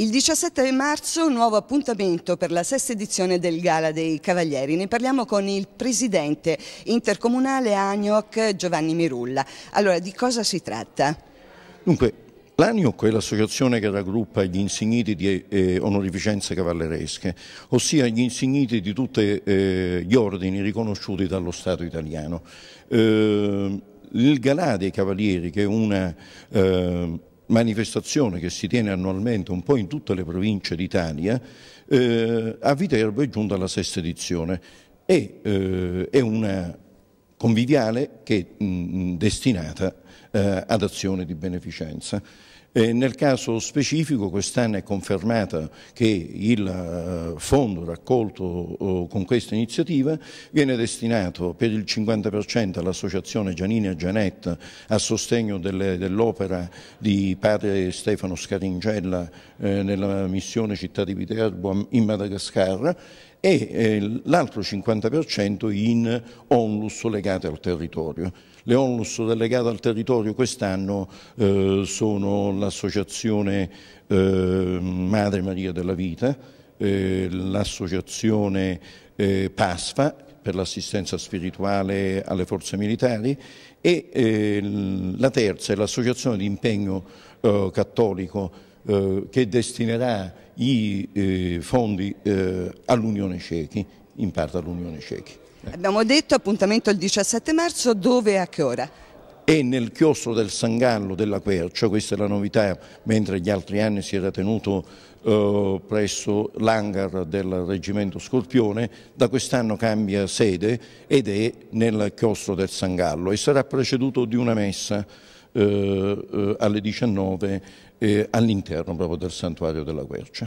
Il 17 marzo nuovo appuntamento per la sesta edizione del Gala dei Cavalieri. Ne parliamo con il presidente intercomunale ANIOC, Giovanni Mirulla. Allora, di cosa si tratta? Dunque, l'ANIOC è l'associazione che raggruppa gli insigniti di eh, onorificenze cavalleresche, ossia gli insigniti di tutti eh, gli ordini riconosciuti dallo Stato italiano. Eh, il Gala dei Cavalieri, che è una eh, manifestazione che si tiene annualmente un po' in tutte le province d'Italia, eh, a Viterbo è giunta la sesta edizione e eh, è una conviviale che è destinata eh, ad azioni di beneficenza. E nel caso specifico quest'anno è confermata che il eh, fondo raccolto oh, con questa iniziativa viene destinato per il 50% all'associazione Gianina Gianetta a sostegno dell'opera di padre Stefano Scaringella eh, nella missione Città di Viterbo in Madagascar e eh, l'altro 50% in onlus legate al territorio. Le onlus legate al territorio territorio quest'anno eh, sono l'associazione eh, Madre Maria della Vita, eh, l'associazione eh, PASFA per l'assistenza spirituale alle forze militari e eh, la terza è l'associazione di impegno eh, cattolico che destinerà i fondi all'Unione Cechi, in parte all'Unione Cechi. Abbiamo detto appuntamento il 17 marzo, dove e a che ora? e nel chiostro del Sangallo della Quercia, cioè questa è la novità, mentre gli altri anni si era tenuto eh, presso l'hangar del reggimento Scorpione, da quest'anno cambia sede ed è nel chiostro del Sangallo e sarà preceduto di una messa eh, eh alle 19 eh, all'interno proprio del santuario della Quercia.